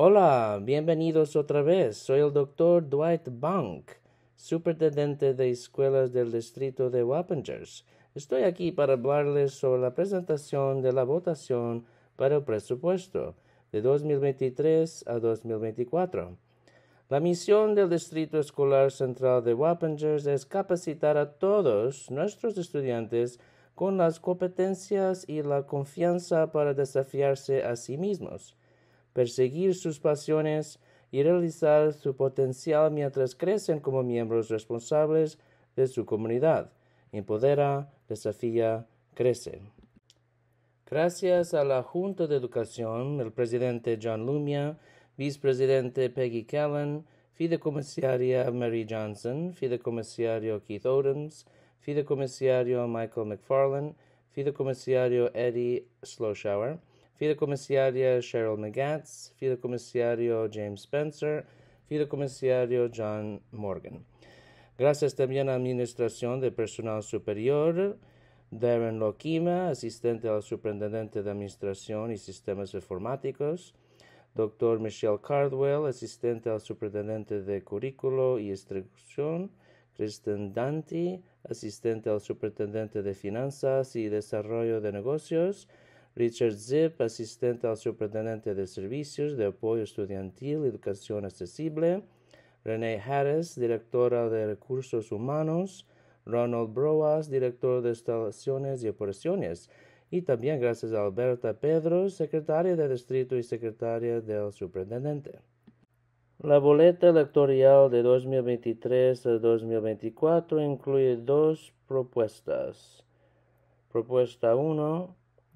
Hola, bienvenidos otra vez. Soy el doctor Dwight Bank, superintendente de escuelas del distrito de Wappingers. Estoy aquí para hablarles sobre la presentación de la votación para el presupuesto de 2023 a 2024. La misión del Distrito Escolar Central de Wappingers es capacitar a todos nuestros estudiantes con las competencias y la confianza para desafiarse a sí mismos perseguir sus pasiones y realizar su potencial mientras crecen como miembros responsables de su comunidad. Empodera, desafía, crece. Gracias a la Junta de Educación, el presidente John Lumia, vicepresidente Peggy Callan, fideicomisaria Mary Johnson, fideicomisario Keith Odoms, fideicomisario Michael McFarlane, fideicomisario Eddie Slowshower, Fidecomisaria Cheryl McGatz, Fidecomisario James Spencer, Fidecomisario John Morgan. Gracias también a Administración de Personal Superior, Darren Lokima, asistente al Superintendente de Administración y Sistemas Informáticos, Doctor Michelle Cardwell, asistente al Superintendente de Currículo y Instrucción, Kristen Danti, asistente al Superintendente de Finanzas y Desarrollo de Negocios, Richard Zip, asistente al superintendente de servicios de apoyo estudiantil, educación accesible. Renee Harris, directora de recursos humanos. Ronald Broas, director de instalaciones y operaciones. Y también gracias a Alberta Pedro, secretaria de distrito y secretaria del superintendente. La boleta electoral de 2023 a 2024 incluye dos propuestas. Propuesta 1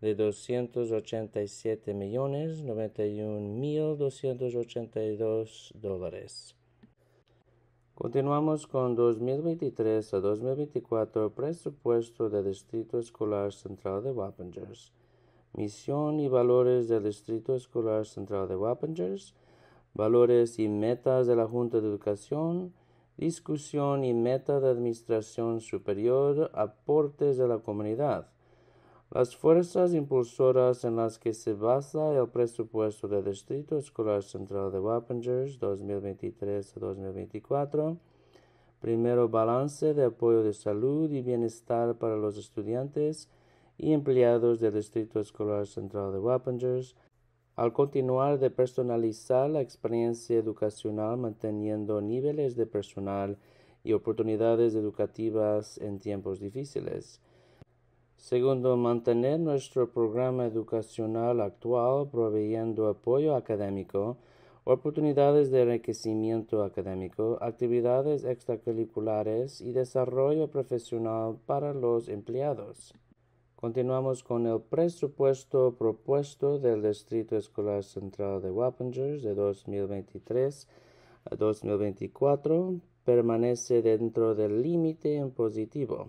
de 287 millones dólares. Continuamos con 2023 a 2024 presupuesto del Distrito Escolar Central de Wappingers. Misión y valores del Distrito Escolar Central de Wappingers. Valores y metas de la Junta de Educación. Discusión y meta de Administración Superior. Aportes de la comunidad. Las fuerzas impulsoras en las que se basa el presupuesto del Distrito Escolar Central de Wappingers 2023-2024. Primero, balance de apoyo de salud y bienestar para los estudiantes y empleados del Distrito Escolar Central de Wappingers. Al continuar de personalizar la experiencia educacional manteniendo niveles de personal y oportunidades educativas en tiempos difíciles. Segundo, mantener nuestro programa educacional actual proveyendo apoyo académico, oportunidades de enriquecimiento académico, actividades extracurriculares y desarrollo profesional para los empleados. Continuamos con el presupuesto propuesto del Distrito Escolar Central de Wappingers de 2023 a 2024. Permanece dentro del límite impositivo.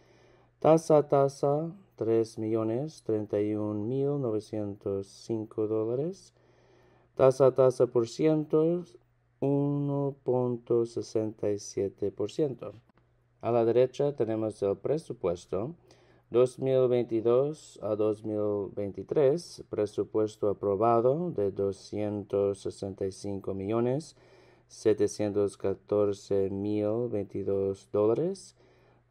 Tasa tasa tres millones treinta y un mil novecientos cinco dólares. Tasa tasa por ciento uno punto sesenta y siete por ciento. A la derecha tenemos el presupuesto dos mil veintidós a dos mil veintitrés. Presupuesto aprobado de doscientos sesenta y cinco millones setecientos catorce mil veintidós dólares.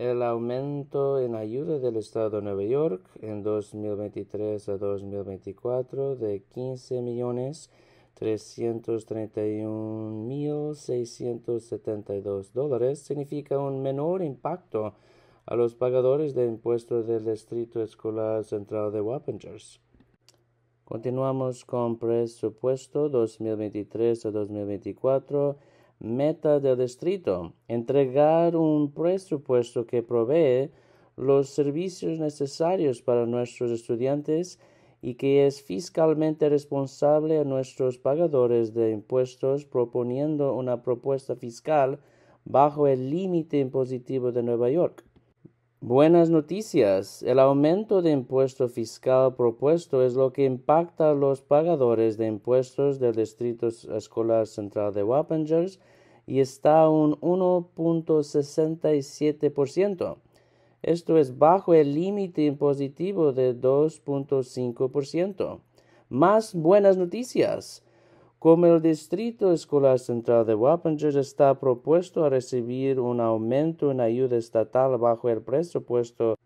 El aumento en ayuda del Estado de Nueva York en 2023 a 2024 de $15,331,672 millones dólares significa un menor impacto a los pagadores de impuestos del Distrito Escolar Central de Wappingers. Continuamos con presupuesto 2023 a 2024 meta del distrito, entregar un presupuesto que provee los servicios necesarios para nuestros estudiantes y que es fiscalmente responsable a nuestros pagadores de impuestos proponiendo una propuesta fiscal bajo el límite impositivo de Nueva York. Buenas noticias. El aumento de impuesto fiscal propuesto es lo que impacta a los pagadores de impuestos del Distrito Escolar Central de Wappingers y está a un 1.67%. Esto es bajo el límite impositivo de 2.5%. Más buenas noticias. Como el Distrito Escolar Central de Wappinger está propuesto a recibir un aumento en ayuda estatal bajo el presupuesto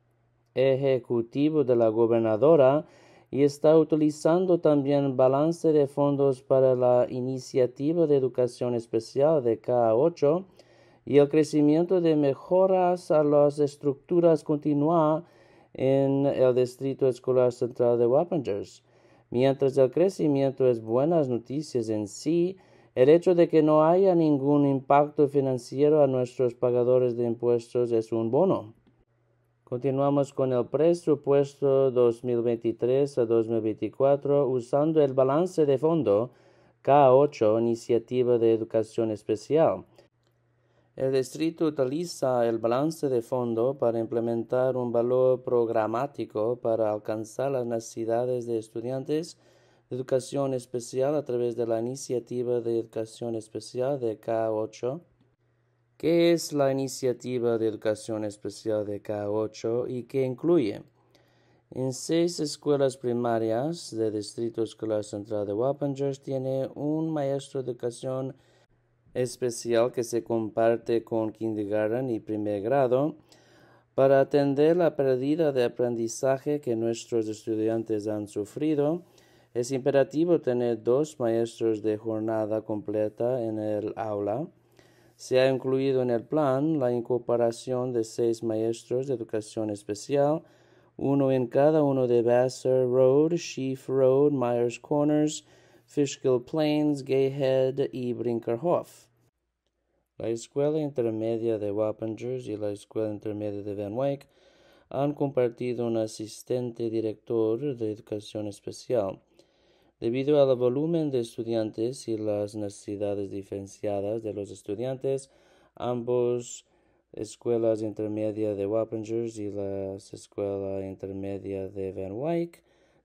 ejecutivo de la gobernadora y está utilizando también balance de fondos para la iniciativa de educación especial de K8 y el crecimiento de mejoras a las estructuras continúa en el Distrito Escolar Central de Wappingers. Mientras el crecimiento es buenas noticias en sí, el hecho de que no haya ningún impacto financiero a nuestros pagadores de impuestos es un bono. Continuamos con el presupuesto 2023 a 2024 usando el balance de fondo K8, Iniciativa de Educación Especial. El distrito utiliza el balance de fondo para implementar un valor programático para alcanzar las necesidades de estudiantes de educación especial a través de la iniciativa de educación especial de K8. ¿Qué es la iniciativa de educación especial de K8 y qué incluye? En seis escuelas primarias del Distrito Escolar Central de Wappingers tiene un maestro de educación especial que se comparte con kindergarten y primer grado para atender la pérdida de aprendizaje que nuestros estudiantes han sufrido. Es imperativo tener dos maestros de jornada completa en el aula. Se ha incluido en el plan la incorporación de seis maestros de educación especial, uno en cada uno de Vassar Road, Sheaf Road, Myers Corners, Fishkill Plains, Gayhead y Brinkerhof. La Escuela Intermedia de Wappingers y la Escuela Intermedia de Van Wyck han compartido un asistente director de educación especial. Debido al volumen de estudiantes y las necesidades diferenciadas de los estudiantes, ambos escuelas intermedia de Wappingers y la escuela intermedia de Van Wyck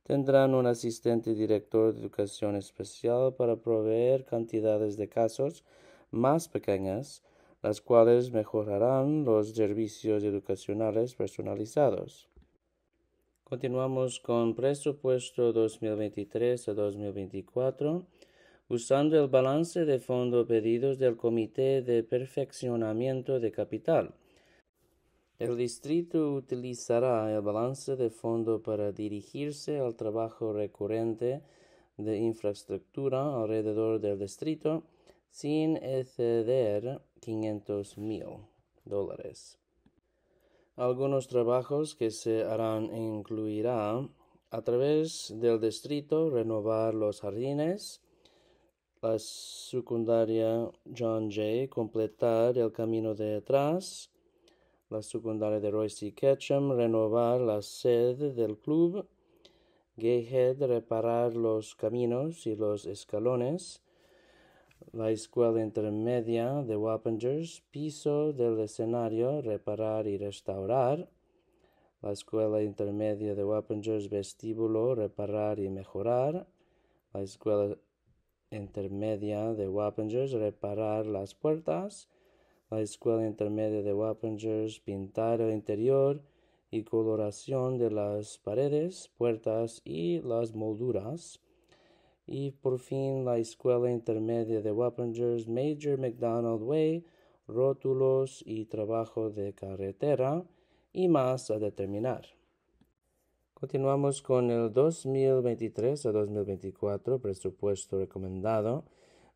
tendrán un asistente director de educación especial para proveer cantidades de casos más pequeñas, las cuales mejorarán los servicios educacionales personalizados. Continuamos con presupuesto 2023 a 2024, usando el balance de fondo pedidos del Comité de Perfeccionamiento de Capital el distrito utilizará el balance de fondo para dirigirse al trabajo recurrente de infraestructura alrededor del distrito sin exceder 500 mil dólares. Algunos trabajos que se harán incluirán a través del distrito renovar los jardines, la secundaria John Jay, completar el camino de atrás, la secundaria de Royce Ketchum, renovar la sede del club, Gayhead reparar los caminos y los escalones, la escuela intermedia de Wappingers, piso del escenario, reparar y restaurar, la escuela intermedia de Wappingers, vestíbulo, reparar y mejorar, la escuela intermedia de Wappingers, reparar las puertas, la Escuela Intermedia de Wappingers, pintar el interior y coloración de las paredes, puertas y las molduras. Y por fin la Escuela Intermedia de Wappingers, Major McDonald Way, rótulos y trabajo de carretera y más a determinar. Continuamos con el 2023 a 2024, presupuesto recomendado.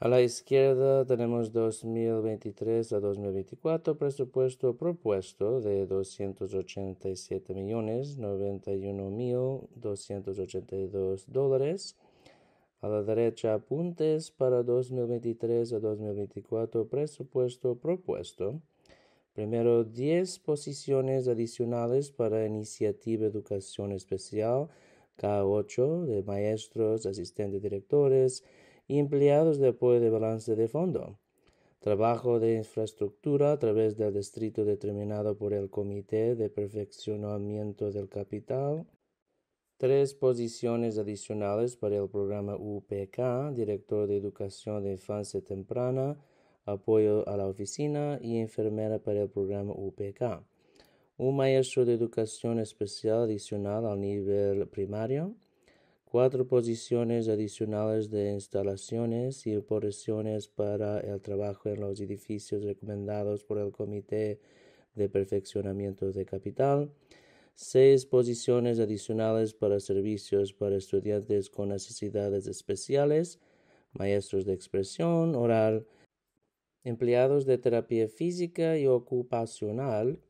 A la izquierda tenemos 2023 a 2024, presupuesto propuesto de 287 millones mil dólares. A la derecha, apuntes para 2023 a 2024, presupuesto propuesto. Primero, 10 posiciones adicionales para iniciativa educación especial, K8, de maestros, asistentes directores, empleados de apoyo de balance de fondo. Trabajo de infraestructura a través del distrito determinado por el Comité de Perfeccionamiento del Capital. Tres posiciones adicionales para el programa UPK, director de educación de infancia temprana, apoyo a la oficina y enfermera para el programa UPK. Un maestro de educación especial adicional al nivel primario cuatro posiciones adicionales de instalaciones y operaciones para el trabajo en los edificios recomendados por el Comité de Perfeccionamiento de Capital, seis posiciones adicionales para servicios para estudiantes con necesidades especiales, maestros de expresión oral, empleados de terapia física y ocupacional,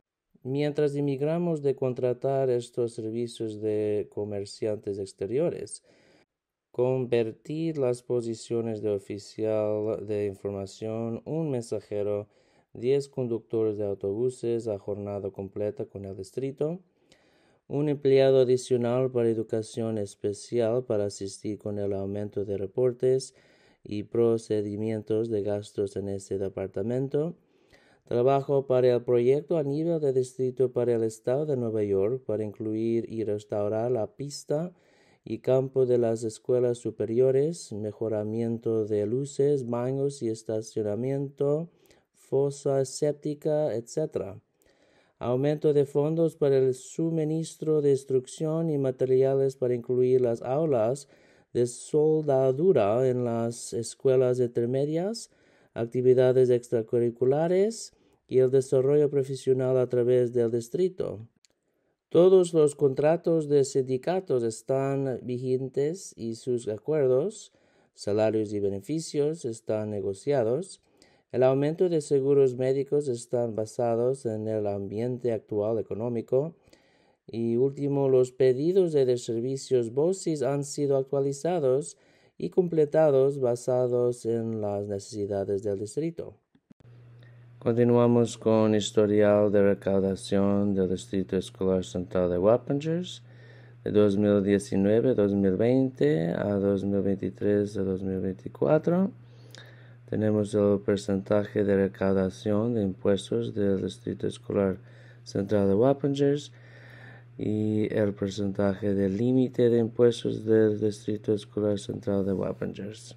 Mientras emigramos de contratar estos servicios de comerciantes exteriores, convertir las posiciones de oficial de información, un mensajero, 10 conductores de autobuses a jornada completa con el distrito, un empleado adicional para educación especial para asistir con el aumento de reportes y procedimientos de gastos en este departamento, Trabajo para el proyecto a nivel de distrito para el estado de Nueva York para incluir y restaurar la pista y campo de las escuelas superiores, mejoramiento de luces, baños y estacionamiento, fosa séptica, etc. Aumento de fondos para el suministro de instrucción y materiales para incluir las aulas de soldadura en las escuelas intermedias, actividades extracurriculares, y el desarrollo profesional a través del distrito. Todos los contratos de sindicatos están vigentes y sus acuerdos, salarios y beneficios están negociados. El aumento de seguros médicos están basados en el ambiente actual económico. Y último, los pedidos de servicios BOSIS han sido actualizados y completados basados en las necesidades del distrito. Continuamos con historial de recaudación del Distrito Escolar Central de Wappingers de 2019-2020 a 2023-2024. Tenemos el porcentaje de recaudación de impuestos del Distrito Escolar Central de Wappingers y el porcentaje del límite de impuestos del Distrito Escolar Central de Wappingers.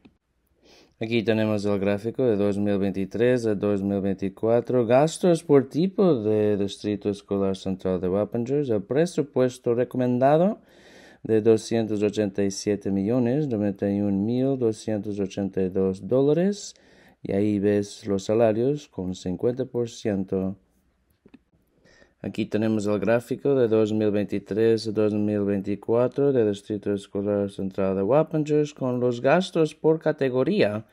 Aquí tenemos el gráfico de 2023 a 2024. Gastos por tipo de Distrito Escolar Central de Wappingers. El presupuesto recomendado de 287 millones 91 mil 282 dólares. Y ahí ves los salarios con 50% Aquí tenemos el gráfico de 2023 a 2024 del Distrito Escolar Central de Wappingers con los gastos por categoría,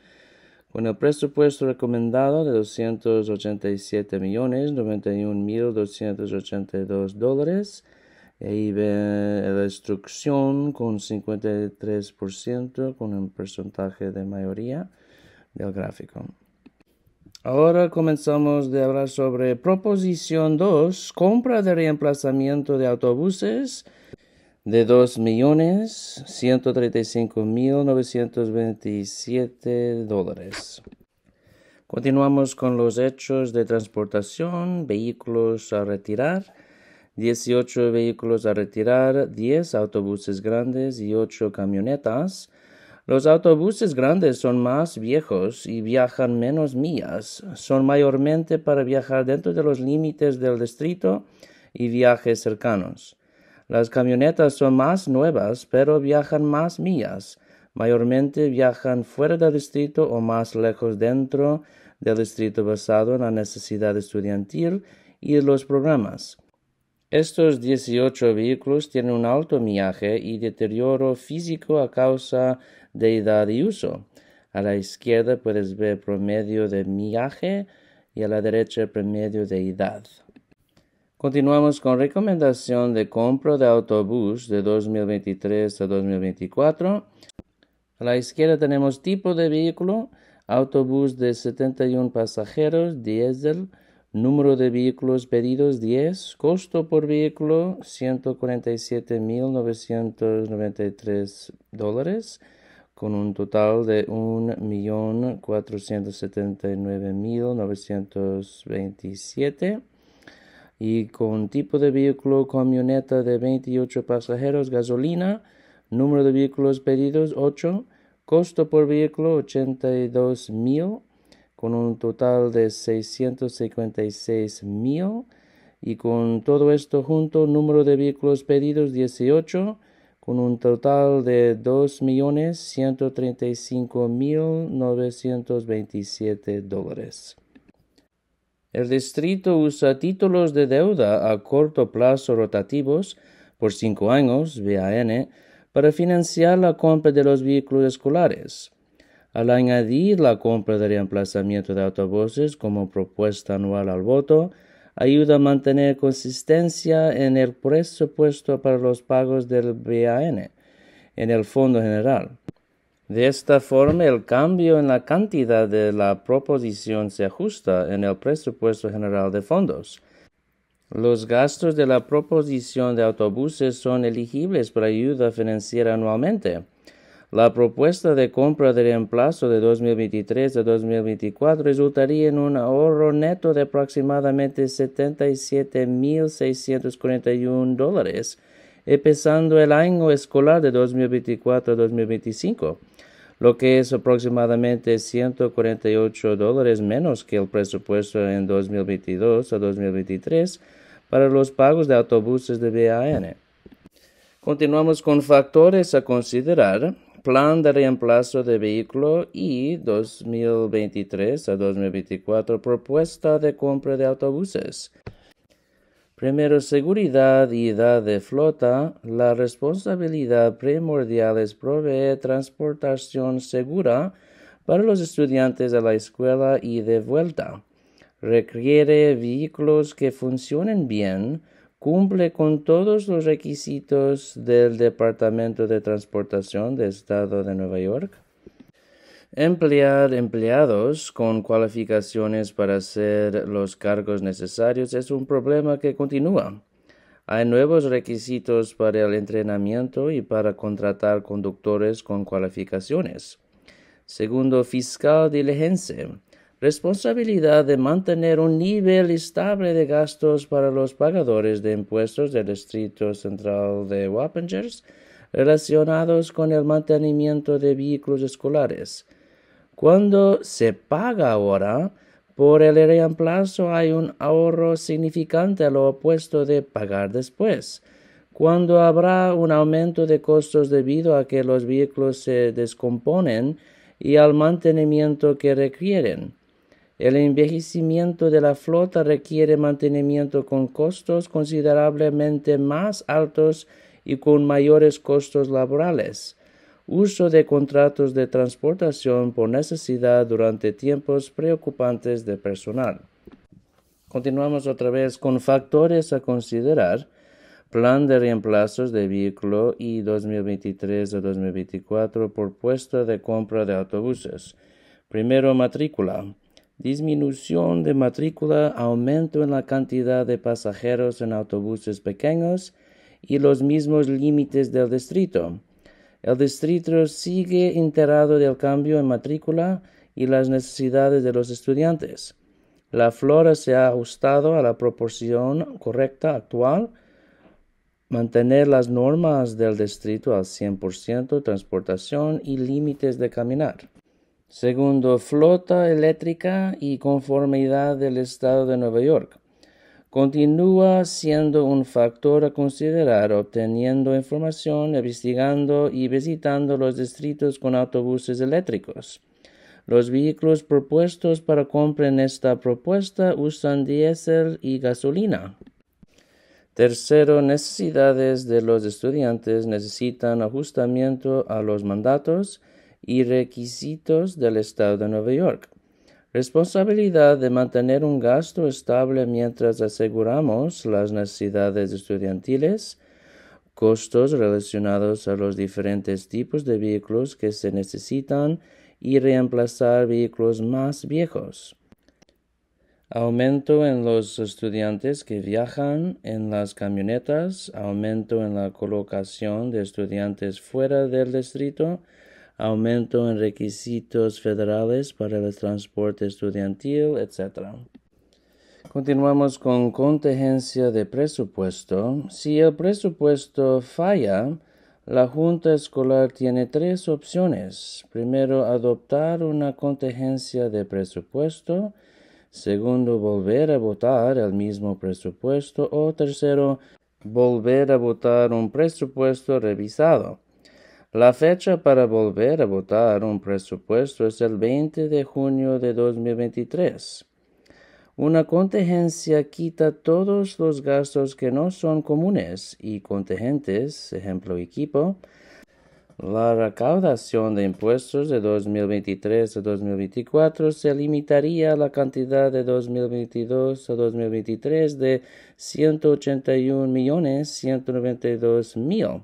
con el presupuesto recomendado de 287 millones 91 mil 282 dólares. Ahí ven la instrucción con 53% con un porcentaje de mayoría del gráfico. Ahora comenzamos de hablar sobre Proposición 2, compra de reemplazamiento de autobuses de 2.135.927 dólares. Continuamos con los hechos de transportación, vehículos a retirar, 18 vehículos a retirar, 10 autobuses grandes y 8 camionetas. Los autobuses grandes son más viejos y viajan menos millas. Son mayormente para viajar dentro de los límites del distrito y viajes cercanos. Las camionetas son más nuevas, pero viajan más millas. Mayormente viajan fuera del distrito o más lejos dentro del distrito basado en la necesidad estudiantil y los programas. Estos 18 vehículos tienen un alto millaje y deterioro físico a causa de edad y uso. A la izquierda puedes ver promedio de millaje y a la derecha promedio de edad. Continuamos con recomendación de compra de autobús de 2023 a 2024. A la izquierda tenemos tipo de vehículo, autobús de 71 pasajeros, diésel, Número de vehículos pedidos 10. Costo por vehículo 147.993 dólares con un total de 1.479.927 y con tipo de vehículo camioneta de 28 pasajeros gasolina. Número de vehículos pedidos 8. Costo por vehículo $82,000 con un total de 656 mil y con todo esto junto número de vehículos pedidos 18 con un total de 2.135.927 dólares. El distrito usa títulos de deuda a corto plazo rotativos por cinco años, VAN, para financiar la compra de los vehículos escolares. Al añadir la compra de reemplazamiento de autobuses como propuesta anual al voto, ayuda a mantener consistencia en el presupuesto para los pagos del BAN en el Fondo General. De esta forma, el cambio en la cantidad de la proposición se ajusta en el presupuesto general de fondos. Los gastos de la proposición de autobuses son elegibles para ayuda financiera anualmente. La propuesta de compra de reemplazo de 2023 a 2024 resultaría en un ahorro neto de aproximadamente 77.641 dólares, empezando el año escolar de 2024 a 2025 lo que es aproximadamente 148 dólares menos que el presupuesto en 2022 a 2023 para los pagos de autobuses de BAN. Continuamos con factores a considerar plan de reemplazo de vehículo y 2023 a 2024 propuesta de compra de autobuses. Primero, seguridad y edad de flota. La responsabilidad primordial es proveer transportación segura para los estudiantes de la escuela y de vuelta. Requiere vehículos que funcionen bien, cumple con todos los requisitos del Departamento de Transportación del Estado de Nueva York. Emplear empleados con cualificaciones para hacer los cargos necesarios es un problema que continúa. Hay nuevos requisitos para el entrenamiento y para contratar conductores con cualificaciones. Segundo fiscal diligencia responsabilidad de mantener un nivel estable de gastos para los pagadores de impuestos del Distrito Central de Wappingers relacionados con el mantenimiento de vehículos escolares. Cuando se paga ahora, por el reemplazo hay un ahorro significante a lo opuesto de pagar después, cuando habrá un aumento de costos debido a que los vehículos se descomponen y al mantenimiento que requieren. El envejecimiento de la flota requiere mantenimiento con costos considerablemente más altos y con mayores costos laborales, uso de contratos de transportación por necesidad durante tiempos preocupantes de personal. Continuamos otra vez con factores a considerar. Plan de reemplazos de vehículo y 2023 2024 por puesto de compra de autobuses. Primero, matrícula disminución de matrícula, aumento en la cantidad de pasajeros en autobuses pequeños y los mismos límites del distrito. El distrito sigue enterado del cambio en matrícula y las necesidades de los estudiantes. La flora se ha ajustado a la proporción correcta actual. Mantener las normas del distrito al 100% transportación y límites de caminar. Segundo, flota eléctrica y conformidad del Estado de Nueva York. Continúa siendo un factor a considerar, obteniendo información, investigando y visitando los distritos con autobuses eléctricos. Los vehículos propuestos para compra en esta propuesta usan diésel y gasolina. Tercero, necesidades de los estudiantes necesitan ajustamiento a los mandatos y requisitos del Estado de Nueva York. Responsabilidad de mantener un gasto estable mientras aseguramos las necesidades estudiantiles, costos relacionados a los diferentes tipos de vehículos que se necesitan y reemplazar vehículos más viejos. Aumento en los estudiantes que viajan en las camionetas, aumento en la colocación de estudiantes fuera del distrito, aumento en requisitos federales para el transporte estudiantil, etc. Continuamos con contingencia de presupuesto. Si el presupuesto falla, la Junta Escolar tiene tres opciones. Primero, adoptar una contingencia de presupuesto. Segundo, volver a votar el mismo presupuesto. O tercero, volver a votar un presupuesto revisado. La fecha para volver a votar un presupuesto es el 20 de junio de 2023. Una contingencia quita todos los gastos que no son comunes y contingentes, ejemplo equipo. La recaudación de impuestos de 2023 a 2024 se limitaría a la cantidad de 2022 a 2023 de $181,192,000.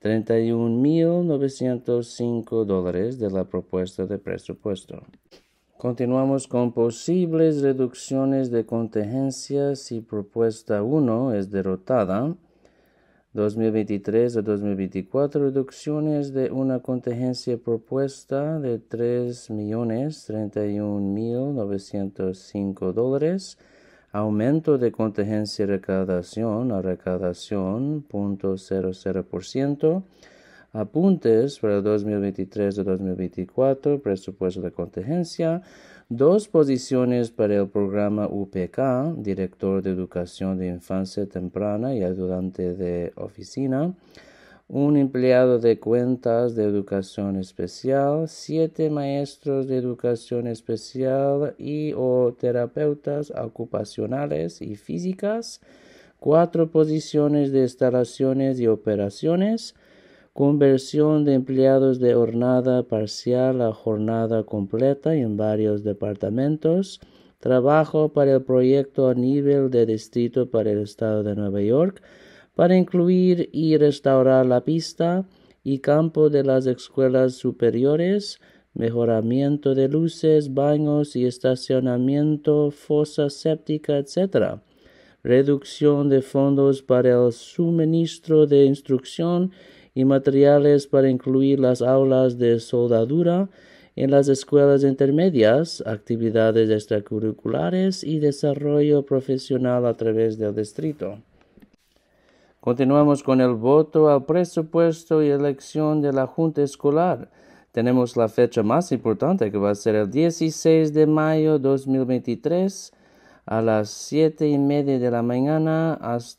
31.905 dólares de la propuesta de presupuesto. Continuamos con posibles reducciones de contingencia si propuesta 1 es derrotada. 2023 a 2024 reducciones de una contingencia propuesta de 3.031.905 dólares aumento de contingencia y recaudación a recaudación 0.00%, apuntes para 2023 2024, presupuesto de contingencia, dos posiciones para el programa UPK, director de educación de infancia temprana y ayudante de oficina, un empleado de cuentas de educación especial, siete maestros de educación especial y o terapeutas ocupacionales y físicas, cuatro posiciones de instalaciones y operaciones, conversión de empleados de jornada parcial a jornada completa en varios departamentos, trabajo para el proyecto a nivel de distrito para el estado de Nueva York, para incluir y restaurar la pista y campo de las escuelas superiores, mejoramiento de luces, baños y estacionamiento, fosa séptica, etc. Reducción de fondos para el suministro de instrucción y materiales para incluir las aulas de soldadura en las escuelas intermedias, actividades extracurriculares y desarrollo profesional a través del distrito. Continuamos con el voto al presupuesto y elección de la Junta Escolar. Tenemos la fecha más importante que va a ser el 16 de mayo 2023 a las siete y media de la mañana hasta